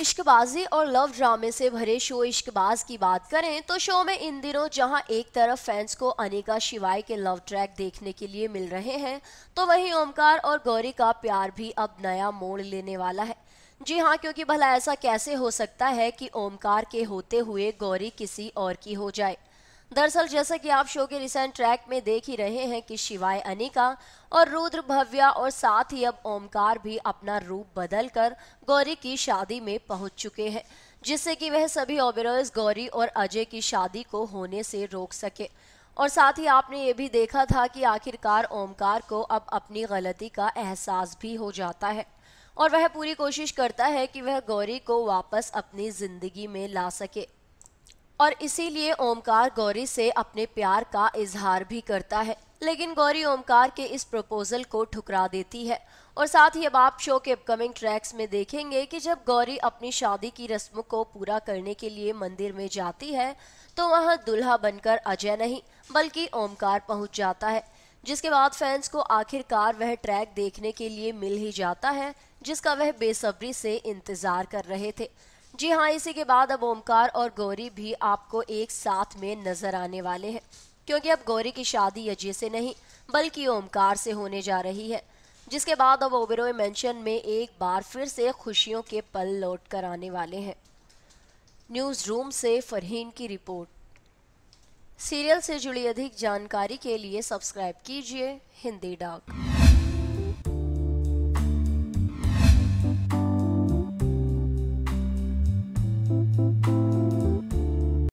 इश्कबाजी और लव ड्रामे से भरे शो इश्कबाज की बात करें तो शो में इन दिनों जहां एक तरफ फैंस को अनिका शिवाय के लव ट्रैक देखने के लिए मिल रहे हैं तो वहीं ओमकार और गौरी का प्यार भी अब नया मोड़ लेने वाला है जी हाँ क्योंकि भला ऐसा कैसे हो सकता है कि ओमकार के होते हुए गौरी किसी और की हो जाए दरअसल जैसा कि आप शो के रिसेंट ट्रैक में देख ही रहे हैं कि शिवाय अनिका और रुद्र भव्या और साथ ही अब ओमकार भी अपना रूप बदलकर गौरी की शादी में पहुंच चुके हैं जिससे कि वह सभी ओबेरॉयज गौरी और अजय की शादी को होने से रोक सके और साथ ही आपने ये भी देखा था कि आखिरकार ओमकार को अब अपनी गलती का एहसास भी हो जाता है और वह पूरी कोशिश करता है कि वह गौरी को वापस अपनी जिंदगी में ला सके और इसीलिए ओमकार गौरी से अपने प्यार का इजहार भी करता है लेकिन गौरी ओमकार के इस प्रपोजल को ठुकरा देती है और साथ ही अब आप शो के अपकमिंग ट्रैक्स में देखेंगे कि जब गौरी अपनी शादी की रस्म को पूरा करने के लिए मंदिर में जाती है तो वहां दुल्हा बनकर अजय नहीं बल्कि ओमकार पहुँच जाता है जिसके बाद फैंस को आखिरकार वह ट्रैक देखने के लिए मिल ही जाता है जिसका वह बेसब्री से इंतजार कर रहे थे जी हाँ इसी के बाद अब ओमकार और गौरी भी आपको एक साथ में नजर आने वाले हैं क्योंकि अब गौरी की शादी अजय से नहीं बल्कि ओमकार से होने जा रही है जिसके बाद अब ओबेरो मेंशन में एक बार फिर से खुशियों के पल लौट कर आने वाले हैं न्यूज़ रूम से फरहीन की रिपोर्ट सीरियल से जुड़ी अधिक जानकारी के लिए सब्सक्राइब कीजिए हिंदी डाक